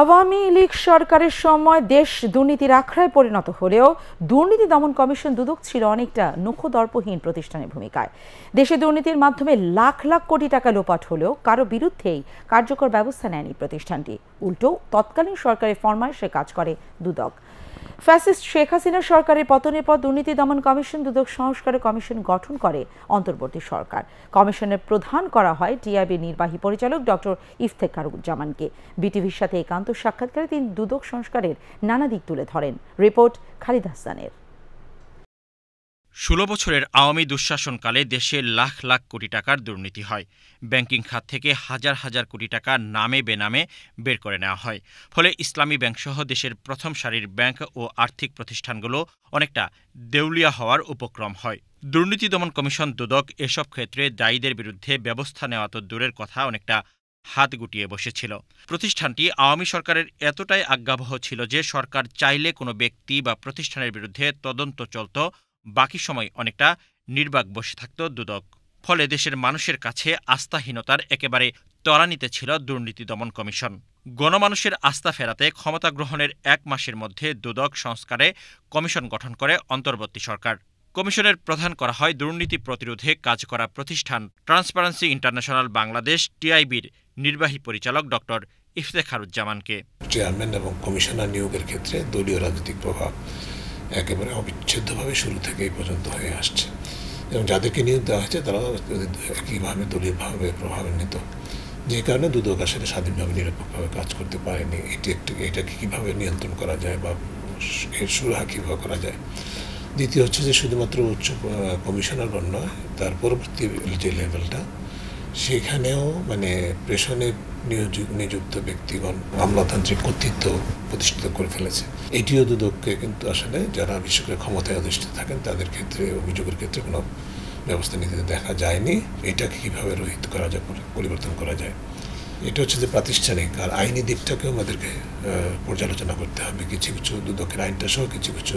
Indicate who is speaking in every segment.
Speaker 1: আওয়ামী লীগ সরকারের সময় দেশ দুর্নীতির আখড়ায় পরিণত হলেও দুর্নীতি দমন কমিশন দুদক ছিল অনেকটা নখদর্পহীন প্রতিষ্ঠানের ভূমিকায় দেশে দুর্নীতির মাধ্যমে লাখ লাখ কোটি টাকা লোপাট হলেও কারো বিরুদ্ধেই কার্যকর ব্যবস্থা নেয়নি প্রতিষ্ঠানটি উল্টো তৎকালীন সরকারের ফরমায় সে কাজ করে দুদক ফ্যাসিস্ট শেখ হাসিনা সরকারের পতনের পর দুর্নীতি দমন কমিশন দুদক সংস্কারের কমিশন গঠন করে অন্তর্বর্তী সরকার কমিশনের প্রধান করা হয় টিআইবি নির্বাহী পরিচালক ডক্টর জামানকে বিটিভির সাথে একান্ত সাক্ষাৎকারে তিনি দুদক সংস্কারের নানা দিক তুলে ধরেন রিপোর্ট খালিদ হাসানের
Speaker 2: ষোল বছরের আওয়ামী দুঃশাসনকালে দেশে লাখ লাখ কোটি টাকার দুর্নীতি হয় ব্যাংকিং খাত থেকে হাজার হাজার কোটি টাকা নামে বেনামে বের করে নেওয়া হয় ফলে ইসলামী ব্যাংকসহ দেশের প্রথম সারির ব্যাংক ও আর্থিক প্রতিষ্ঠানগুলো অনেকটা দেউলিয়া হওয়ার উপক্রম হয় দুর্নীতি দমন কমিশন দুদক এসব ক্ষেত্রে দায়ীদের বিরুদ্ধে ব্যবস্থা নেওয়া তো দূরের কথা অনেকটা হাত গুটিয়ে বসেছিল প্রতিষ্ঠানটি আওয়ামী সরকারের এতটাই আজ্ঞাবহ ছিল যে সরকার চাইলে কোনো ব্যক্তি বা প্রতিষ্ঠানের বিরুদ্ধে তদন্ত চলত বাকি সময় অনেকটা নির্বাক বসে থাকত দুদক ফলে দেশের মানুষের কাছে আস্থাহীনতার একেবারে তরানিতে ছিল দুর্নীতি দমন কমিশন গণমানুষের আস্থা ফেরাতে ক্ষমতা গ্রহণের এক মাসের মধ্যে দুদক সংস্কারে কমিশন গঠন করে অন্তর্বর্তী সরকার কমিশনের প্রধান করা হয় দুর্নীতি প্রতিরোধে কাজ করা প্রতিষ্ঠান ট্রান্সপারেন্সি ইন্টারন্যাশনাল বাংলাদেশ টিআইবির নির্বাহী পরিচালক ডক্টর ইফতেখারুজ্জামানকে
Speaker 3: চেয়ারম্যান এবং কমিশনার নিয়োগের ক্ষেত্রে দলীয় রাজনৈতিক প্রভাব একেবারে অবিচ্ছেদ্যভাবে শুরু থেকে এই পর্যন্ত হয়ে আসছে এবং যাদেরকে নিয়োগ দেওয়া হয়েছে তারা একইভাবে দলীয়ভাবে প্রভাবান্বিত যে কারণে দুদক আসলে স্বাধীনভাবে নিরপেক্ষভাবে কাজ করতে পারেনি এটি একটি এটাকে কীভাবে নিয়ন্ত্রণ করা যায় বা এর সুরাহা কীভাবে করা যায় দ্বিতীয় হচ্ছে যে শুধুমাত্র উচ্চ কমিশনারগণ নয় তার পরবর্তী যে লেভেলটা সেখানেও মানে প্রেশনে নিযুক্ত ব্যক্তিগণ আমলাতান্ত্রিক কর্তৃত্ব প্রতিষ্ঠিত করে ফেলেছে এটিও দুদককে কিন্তু আসলে যারা বিশ্বকে ক্ষমতায় অধিষ্ঠিত থাকেন তাদের ক্ষেত্রে অভিযোগের ক্ষেত্রে কোনো ব্যবস্থা নিতে দেখা যায়নি এটাকে কীভাবে রহিত করা যায় পরিবর্তন করা যায় এটা হচ্ছে যে প্রাতিষ্ঠানিক আর আইনি দিকটাকেও আমাদেরকে পর্যালোচনা করতে হবে কিছু কিছু দুদকের আইনটা সহ কিছু কিছু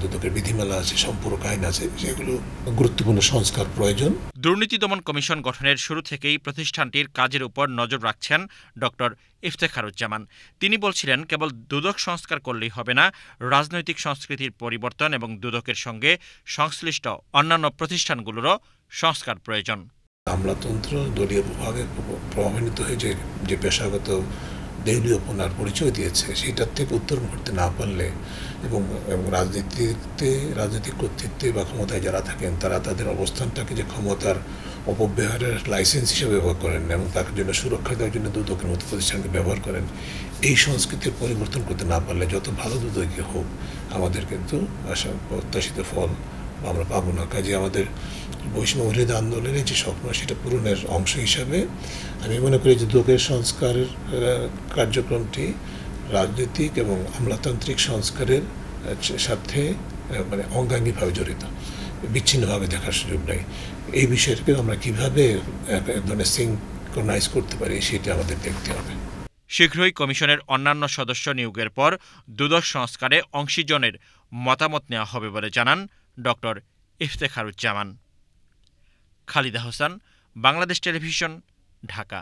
Speaker 3: দুদকের বিধিমালা আছে সম্পূরক আইন আছে সেগুলো গুরুত্বপূর্ণ সংস্কার প্রয়োজন
Speaker 2: দুর্নীতি দমন কমিশন গঠনের শুরু থেকেই প্রতিষ্ঠানটির কাজের উপর নজর রাখছেন ডক্টর ইফতেখারুজ্জামান তিনি বলছিলেন কেবল দুদক সংস্কার করলেই হবে না রাজনৈতিক সংস্কৃতির পরিবর্তন এবং দুদকের সঙ্গে সংশ্লিষ্ট অন্যান্য প্রতিষ্ঠানগুলোরও সংস্কার প্রয়োজন
Speaker 3: আমলাতন্ত্র দলীয় প্রভাবে প্রভাবিত হয়ে যে পেশাগত দেউলিয়াপনার পরিচয় দিয়েছে সেটার থেকে উত্তরণ করতে না পারলে এবং রাজনীতিতে রাজনৈতিক কর্তৃত্বে বা ক্ষমতায় যারা থাকেন তারা তাদের অবস্থানটাকে যে ক্ষমতার অপব্যবহারের লাইসেন্স হিসেবে ব্যবহার করেন এবং তার জন্য সুরক্ষা দেওয়ার জন্য দুদকের মতো প্রতিষ্ঠানকে ব্যবহার করেন এই সংস্কৃতির পরিবর্তন করতে না পারলে যত ভালো দুদকই হোক আমাদের কিন্তু আশা প্রত্যাশিত ফল আমরা পাবো না কাজে আমাদের হৃদ আন্দোলনের যে স্বপ্ন সেটা পূরণের অংশ হিসাবে আমি মনে করি যে দোকের সংস্কারের কার্যক্রমটি রাজনৈতিক এবং আমলাতান্ত্রিক সংস্কারের সাথে মানে অঙ্গাঙ্গিভাবে জড়িত বিচ্ছিন্নভাবে দেখার সুযোগ নেই এই বিষয়টাকে আমরা কীভাবে এক ধরনের সিঙ্কনাইজ করতে পারি সেটা আমাদের দেখতে হবে
Speaker 2: শীঘ্রই কমিশনের অন্যান্য সদস্য নিয়োগের পর দুদশ সংস্কারে অংশীজনের মতামত নেওয়া হবে বলে জানান ড ইফতেখারুজ্জামান খালিদা হোসান বাংলাদেশ টেলিভিশন ঢাকা